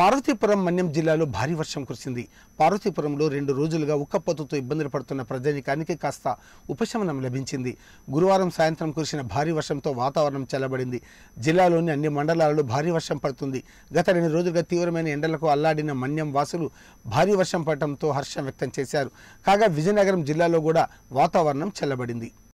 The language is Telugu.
పార్వతీపురం మన్యం జిల్లాలో భారీ వర్షం కురిసింది పార్వతీపురంలో రెండు రోజులుగా ఉక్కపోతతో ఇబ్బందులు పడుతున్న ప్రజానికానికి కాస్త ఉపశమనం లభించింది గురువారం సాయంత్రం కురిసిన భారీ వర్షంతో వాతావరణం చల్లబడింది జిల్లాలోని అన్ని మండలాలలో భారీ వర్షం పడుతుంది గత రెండు రోజులుగా తీవ్రమైన ఎండలకు అల్లాడిన మన్యం వాసులు భారీ వర్షం పడటంతో హర్షం వ్యక్తం చేశారు కాగా విజయనగరం జిల్లాలో కూడా వాతావరణం చల్లబడింది